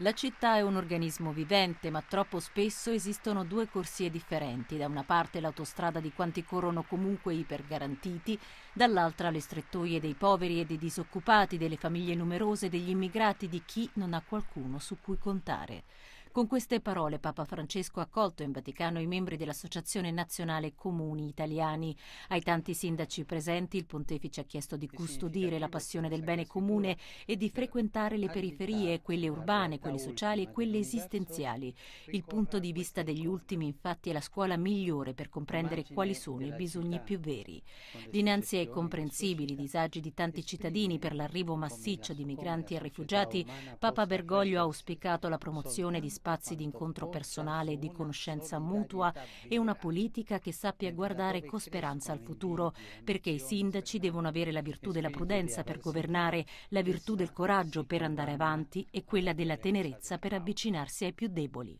La città è un organismo vivente, ma troppo spesso esistono due corsie differenti, da una parte l'autostrada di quanti corrono comunque ipergarantiti, dall'altra le strettoie dei poveri e dei disoccupati, delle famiglie numerose, degli immigrati, di chi non ha qualcuno su cui contare. Con queste parole Papa Francesco ha accolto in Vaticano i membri dell'Associazione Nazionale Comuni Italiani. Ai tanti sindaci presenti il pontefice ha chiesto di custodire la passione del bene comune e di frequentare le periferie, quelle urbane, quelle sociali e quelle esistenziali. Il punto di vista degli ultimi infatti è la scuola migliore per comprendere quali sono i bisogni più veri. Dinanzi ai comprensibili disagi di tanti cittadini per l'arrivo massiccio di migranti e rifugiati, Papa Bergoglio ha auspicato la promozione di spazi spazi di incontro personale e di conoscenza mutua e una politica che sappia guardare con speranza al futuro, perché i sindaci devono avere la virtù della prudenza per governare, la virtù del coraggio per andare avanti e quella della tenerezza per avvicinarsi ai più deboli.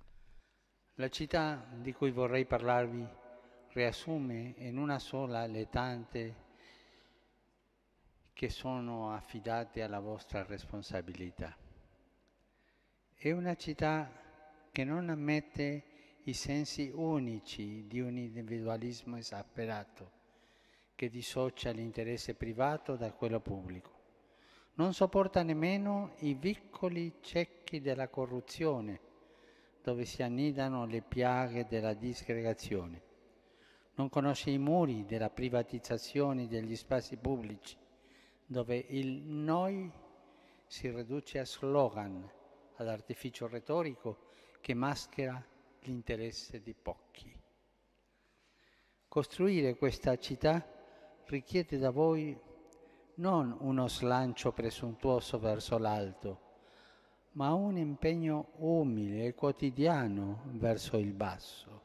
La città di cui vorrei parlarvi riassume in una sola le tante che sono affidate alla vostra responsabilità. È una città che non ammette i sensi unici di un individualismo esasperato, che dissocia l'interesse privato da quello pubblico. Non sopporta nemmeno i piccoli cecchi della corruzione, dove si annidano le piaghe della disgregazione. Non conosce i muri della privatizzazione degli spazi pubblici, dove il noi si riduce a slogan ad artificio retorico che maschera l'interesse di pochi. Costruire questa città richiede da voi non uno slancio presuntuoso verso l'alto, ma un impegno umile e quotidiano verso il basso.